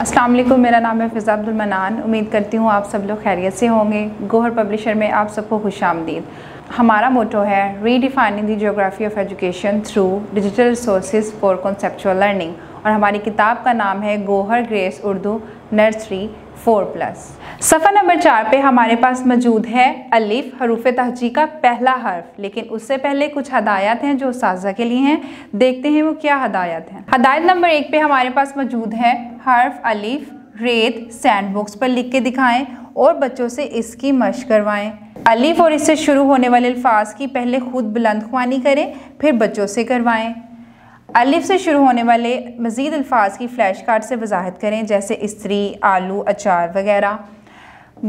अस्सलाम वालेकुम मेरा नाम है फ़िज़ा अब्दुलमनान उम्मीद करती हूँ आप सब लोग खैरियत से होंगे गोहर पब्लिशर में आप सबको खुश आमदीद हमारा मोटो है redefining the geography of education through digital resource for conceptual learning और हमारी किताब का नाम है Gohar grace Urdu nursery four plus सफ़र नंबर चार पे हमारे पास मौजूद है अलिफ हरूफ तहजी का पहला हर्फ लेकिन उससे पहले कुछ हदायत हैं जो साजा के लिए हैं देखते हैं वो क्या हदायत हैं हदायत नंबर एक पे हमारे पास मौजूद है हर्फ अलिफ रेत सैंडबॉक्स पर लिख के दिखाएं और बच्चों से इसकी मश करवाएं अलिफ और इससे शुरू होने वाले अल्फाज की पहले खुद बुलंद खुआनी करें फिर बच्चों से करवाएं अलिफ से शुरू होने वाले मज़ीद अल्फाज की फ़्लैश कार्ड से वजाहत करें जैसे इस्त्री आलू अचार वगैरह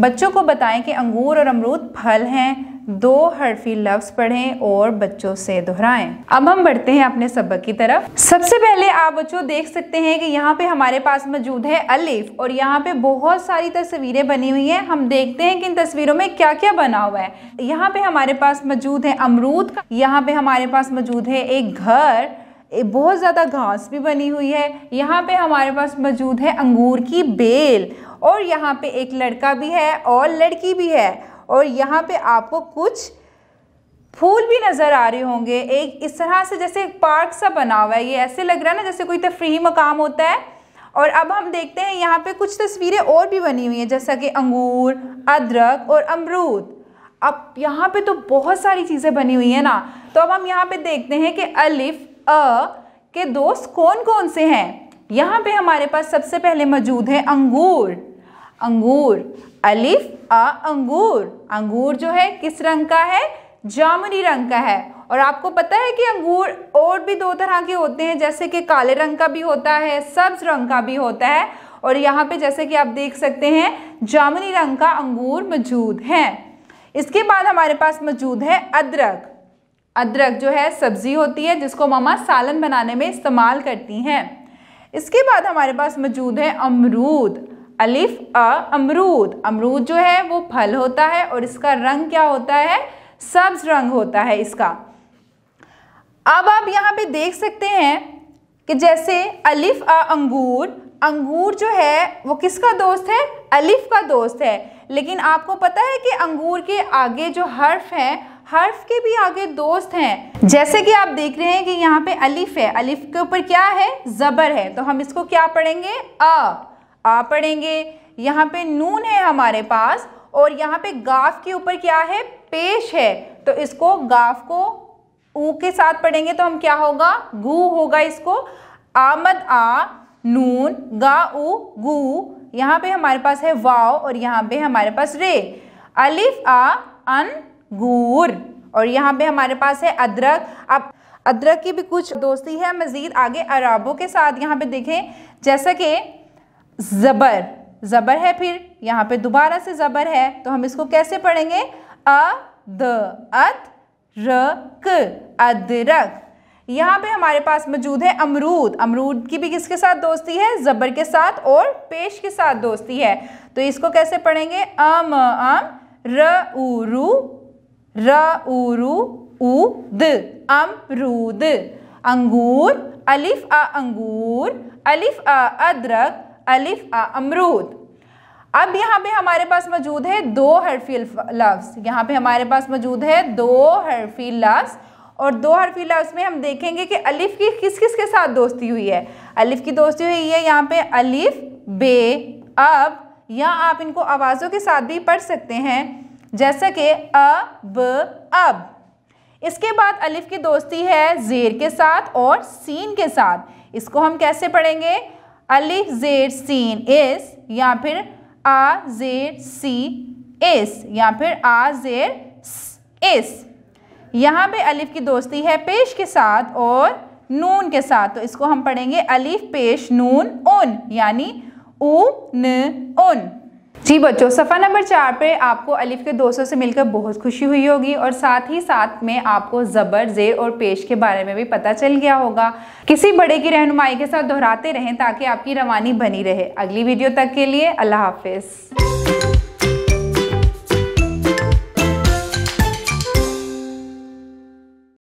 बच्चों को बताएं कि अंगूर और अमरूद फल हैं दो हरफी लफ्ज़ पढ़ें और बच्चों से दोहराएं अब हम बढ़ते हैं अपने सबक की तरफ सबसे पहले आप बच्चों देख सकते हैं कि यहाँ पे हमारे पास मौजूद है अलिफ और यहाँ पे बहुत सारी तस्वीरें बनी हुई हैं हम देखते हैं कि इन तस्वीरों में क्या क्या बना हुआ है यहाँ पे हमारे पास मौजूद है अमरूद का यहाँ पे हमारे पास मौजूद है एक घर बहुत ज़्यादा घास भी बनी हुई है यहाँ पे हमारे पास मौजूद है अंगूर की बेल और यहाँ पे एक लड़का भी है और लड़की भी है और यहाँ पे आपको कुछ फूल भी नज़र आ रहे होंगे एक इस तरह से जैसे एक पार्क सा बना हुआ है ये ऐसे लग रहा है ना जैसे कोई तफरी मकाम होता है और अब हम देखते हैं यहाँ पे कुछ तस्वीरें और भी बनी हुई हैं जैसा कि अंगूर अदरक और अमरूद अब यहाँ पे तो बहुत सारी चीज़ें बनी हुई हैं ना तो अब हम यहाँ पे देखते हैं कि अलिफ़ अ के दोस्त कौन कौन से हैं यहाँ पे हमारे पास सबसे पहले मौजूद है अंगूर अंगूर अलिफ अ अंगूर अंगूर जो है किस रंग का है जामुनी रंग का है और आपको पता है कि अंगूर और भी दो तरह के होते हैं जैसे कि काले रंग का भी होता है सब्ज रंग का भी होता है और यहाँ पे जैसे कि आप देख सकते हैं जामुनी रंग का अंगूर मौजूद है इसके बाद हमारे पास मौजूद है अदरक अदरक जो है सब्ज़ी होती है जिसको मामा सालन बनाने में इस्तेमाल करती हैं इसके बाद हमारे पास मौजूद है अमरूद अलिफ अ अमरूद अमरूद जो है वो फल होता है और इसका रंग क्या होता है सब्ज रंग होता है इसका अब आप यहाँ पे देख सकते हैं कि जैसे अलिफ अ अंगूर अंगूर जो है वो किसका दोस्त है अलिफ का दोस्त है लेकिन आपको पता है कि अंगूर के आगे जो हर्फ हैं हर्फ के भी आगे दोस्त हैं जैसे कि आप देख रहे हैं कि यहाँ पे अलिफ है अलिफ के ऊपर क्या है ज़बर है तो हम इसको क्या पढ़ेंगे अ आ पढ़ेंगे यहाँ पे नून है हमारे पास और यहाँ पे गाफ के ऊपर क्या है पेश है तो इसको गाफ को ऊ के साथ पढ़ेंगे तो हम क्या होगा गू होगा इसको आमद आ नून गा उ गू यहाँ पे हमारे पास है वाव और यहाँ पे हमारे पास रे अलिफ आ अन गुर और यहाँ पे हमारे पास है अदरक अब अदरक की भी कुछ दोस्ती है मज़ीद आगे अरबों के साथ यहाँ पे देखें जैसा कि ज़बर ज़बर है फिर यहाँ पे दोबारा से ज़बर है तो हम इसको कैसे पढ़ेंगे अ द अत रक अदरक यहाँ पे हमारे पास मौजूद है अमरूद अमरूद की भी किसके साथ दोस्ती है ज़बर के साथ और पेश के साथ दोस्ती है तो इसको कैसे पढ़ेंगे अम अम र उ रू र उरु अमरूद अंगूर अलिफ आ अंगूर अलिफ आ अदरक अलिफ आ अमरूद अब यहाँ पे हमारे पास मौजूद है दो हरफी लफ्ज़ यहाँ पे हमारे पास मौजूद है दो हरफी लफ्स और दो हरफी लफ्स में हम देखेंगे कि अलिफ की किस किस के साथ दोस्ती हुई है अलिफ की दोस्ती हुई है यहाँ पे अलिफ बे अब या आप इनको आवाज़ों के साथ भी पढ़ सकते हैं जैसे कि अब अब इसके बाद अलिफ की दोस्ती है ज़ेर के साथ और सीन के साथ इसको हम कैसे पढ़ेंगे अलिफ ज़ेर सीन इस या फिर आ ज़ेर सी इस या फिर आ ज़ेर इस यहाँ पे अलिफ की दोस्ती है पेश के साथ और नून के साथ तो इसको हम पढ़ेंगे अलिफ पेश नून उन यानी ऊन उन जी बच्चों सफ़ा नंबर चार पे आपको अलिफ के दोस्तों से मिलकर बहुत खुशी हुई होगी और साथ ही साथ में आपको ज़बर जेर और पेश के बारे में भी पता चल गया होगा किसी बड़े की रहनुमाई के साथ दोहराते रहें ताकि आपकी रवानी बनी रहे अगली वीडियो तक के लिए अल्लाह हाफिज़